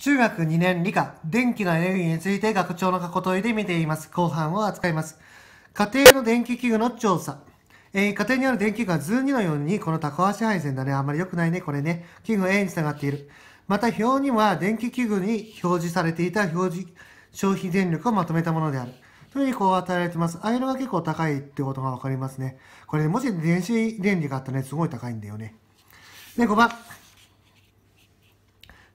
中学2年理科、電気のエネルギーについて学長の過去問いで見ています。後半を扱います。家庭の電気器具の調査。えー、家庭にある電気器具は図2のように、このタコ足配線だね。あんまり良くないね、これね。器具 A に従っている。また表には電気器具に表示されていた表示、消費電力をまとめたものである。というふうにこう与えられています。ああいうのが結構高いってことがわかりますね。これ、ね、もし電子電力があったらね、すごい高いんだよね。で、5番。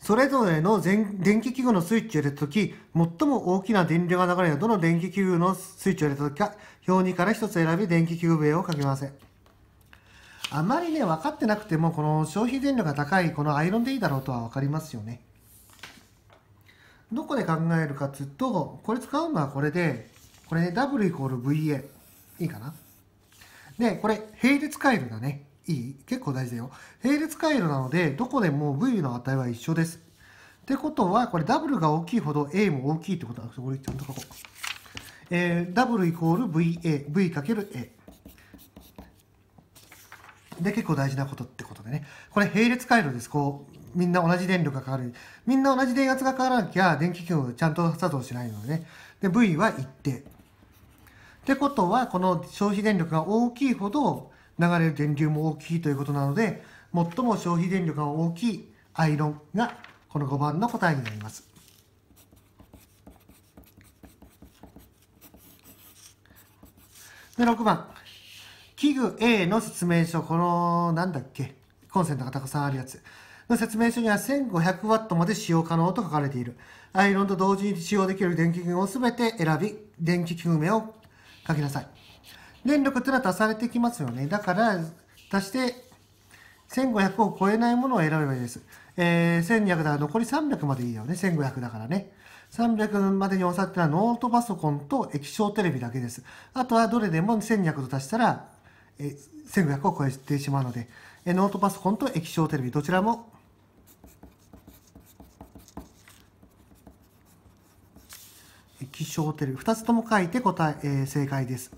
それぞれの電気器具のスイッチを入れたとき、最も大きな電流が流れるどの電気器具のスイッチを入れたときか、表2から1つ選び、電気器具名を書きません。あまりね、分かってなくても、この消費電力が高いこのアイロンでいいだろうとは分かりますよね。どこで考えるかっていうと、これ使うのはこれで、これね、W イコール VA。いいかなで、これ、並列回路だね。いい結構大事だよ。並列回路なので、どこでも V の値は一緒です。ってことは、これ W が大きいほど A も大きいってことなんです。これちゃんと書こう。えー、W イコール VA、V かける A。で、結構大事なことってことでね。これ並列回路です。こう、みんな同じ電力がかかる。みんな同じ電圧がかからなきゃ電気機能ちゃんと作動しないのでね。で、V は一定。ってことは、この消費電力が大きいほど、流れる電流も大きいということなので最も消費電力が大きいアイロンがこの5番の答えになります。で6番器具 A の説明書このなんだっけコンセントがたくさんあるやつの説明書には 1500W まで使用可能と書かれているアイロンと同時に使用できる電気器具を全て選び電気器具名を書きなさい電力っていうのは足されてきますよね。だから、足して、1500を超えないものを選べばいいです。えー、1200だから残り300までいいよね。1500だからね。300までに収まったらはノートパソコンと液晶テレビだけです。あとはどれでも1200と足したら、えー、1500を超えてしまうので、えー、ノートパソコンと液晶テレビ、どちらも液晶テレビ、2つとも書いて答え、えー、正解です。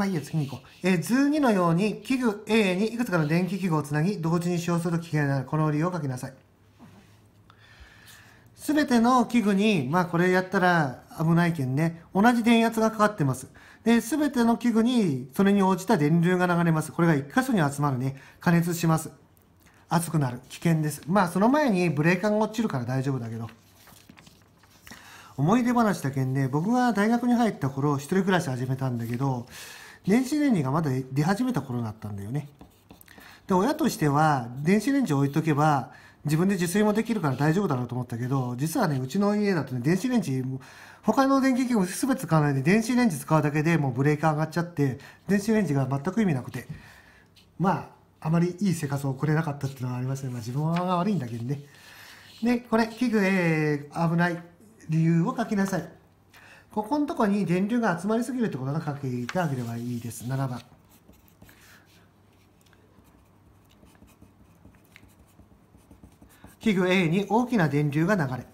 まあいいや、次に行こう。えー、図2のように器具 A にいくつかの電気器具をつなぎ、同時に使用すると危険なこの理由を書きなさい。すべての器具に、まあこれやったら危ないけんね、同じ電圧がかかってます。で、すべての器具にそれに応じた電流が流れます。これが1箇所に集まるね、加熱します。熱くなる。危険です。まあその前にブレーカーが落ちるから大丈夫だけど。思い出話だけんね、僕が大学に入った頃、一人暮らし始めたんだけど、電子レンジがまだ出始めた頃だったんだよね。で、親としては、電子レンジ置いとけば、自分で自炊もできるから大丈夫だろうと思ったけど、実はね、うちの家だとね、電子レンジ、他の電気器具全て使わないで、電子レンジ使うだけでもうブレーカー上がっちゃって、電子レンジが全く意味なくて、まあ、あまりいい生活を送れなかったっていうのはありますね。まあ自分は悪いんだけどね。で、これ、器具、えー、危ない理由を書きなさい。ここのとこに電流が集まりすぎるってことが書いてあげればいいです。7番。器具 A に大きな電流が流れ。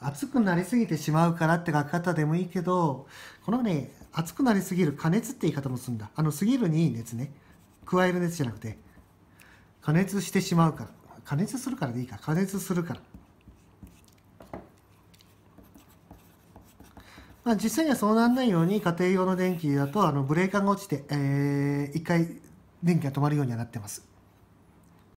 熱くなりすぎてしまうからって書き方でもいいけど、このね、熱くなりすぎる加熱って言い方もするんだ。あの、すぎるに熱ね。加える熱じゃなくて。加熱してしまうから加熱するからでいいか加熱するからまあ、実際にはそうならないように家庭用の電気だとあのブレーカーが落ちて、えー、1回電気が止まるようにはなってます。